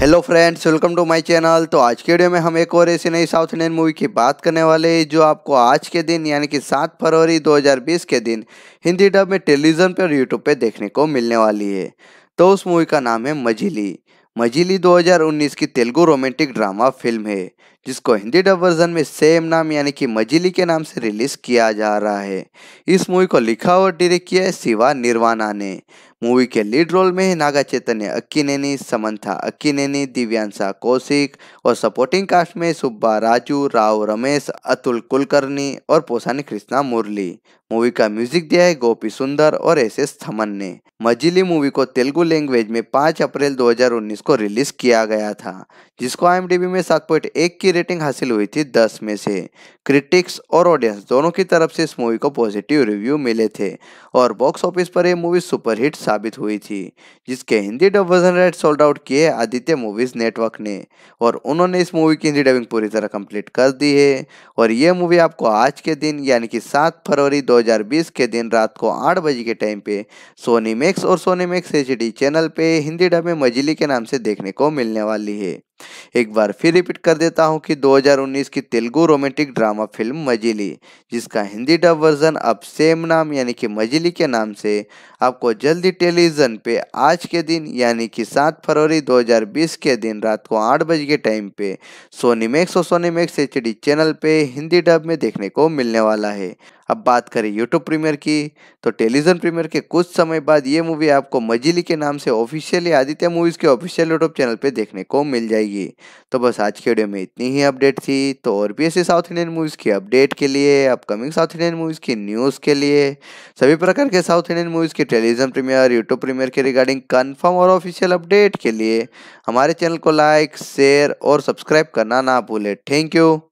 hello friends welcome to my channel तो आज के वीडियो में हम एक और ऐसी नई साउथ इंडियन मूवी की बात करने वाले हैं जो आपको आज के दिन यानी कि 7 फरवरी 2020 के दिन हिंदी डब में टेलीविज़न पर यूट्यूब पर देखने को मिलने वाली है तो उस मूवी का नाम है मजिली मजिली 2019 की तेलुगु रोमांटिक ड्रामा फिल्म है जिसको हिंदी डब वर्जन में सेम नाम यानी कि मजिली के नाम से रिलीज किया जा रहा है इस मूवी को लिखा और डायरेक्ट किया है शिवा निर्वाणा ने मूवी के लीड रोल में है नागा चैतन्य अक्कीनेनी समंथा अक्कीनेनी दिव्यांशा कौशिक और सपोर्टिंग कास्ट में सुब्बा राजू राव रमेश अतुल कुलकर्णी और पोसानी कृष्णा मुरली मूवी का म्यूजिक दिया है गोपी सुंदर और एस एस थमन ने मजिली मूवी को तेलुगु लैंग्वेज में 5 अप्रैल 2019 को रिलीज किया गया था जिसको आई में सात की की रेटिंग हासिल हुई थी 10 में से क्रिटिक्स और ऑडियंस दोनों की तरफ से इस मूवी को पॉजिटिव रिव्यू मिले थे और बॉक्स ऑफिस पर यह मूवी सुपरहिट साबित हुई थी जिसके Hindi dub version right sold out किए आदित्य मूवीज नेटवर्क ने और उन्होंने इस मूवी की हिंदी डबिंग पूरी तरह कंप्लीट कर दी है और यह मूवी आपको आज के दिन यानी कि सात फरवरी दो के दिन रात को आठ बजे के टाइम पे सोनी मैक्स और सोनी मैक्स एच चैनल पे हिंदी डब में मजिली के नाम से देखने को मिलने वाली है एक बार फिर रिपीट कर देता हूँ कि 2019 की Telugu romantic drama film Majili जिसका हिंदी डब वर्जन अब सेम नाम यानी कि मजिली के नाम से आपको जल्दी टेलीविज़न पे आज के दिन यानी कि 7 फरवरी 2020 के दिन रात को आठ बजे के टाइम पे सोनी मैक्स और सोनी मैक्स एच चैनल पे हिंदी डब में देखने को मिलने वाला है अब बात करें यूट्यूब प्रीमियर की तो टेलीविजन प्रीमियर के कुछ समय बाद ये मूवी आपको मजिली के नाम से ऑफिशियली आदित्य मूवीज़ के ऑफिशियल यूट्यूब चैनल पे देखने को मिल जाएगी तो बस आज के वीडियो में इतनी ही अपडेट थी तो और भी ऐसी साउथ इंडियन मूवीज़ की अपडेट के लिए अपकमिंग साउथ इंडियन मूवीज़ की न्यूज़ के लिए सभी प्रकार के साउथ इंडियन मूवीज़ के टेलीविजन प्रीमियर यूट्यूब प्रीमियर के रिगार्डिंग कन्फर्म और ऑफिशियल अपडेट के लिए हमारे चैनल को लाइक शेयर और सब्सक्राइब करना ना भूले थैंक यू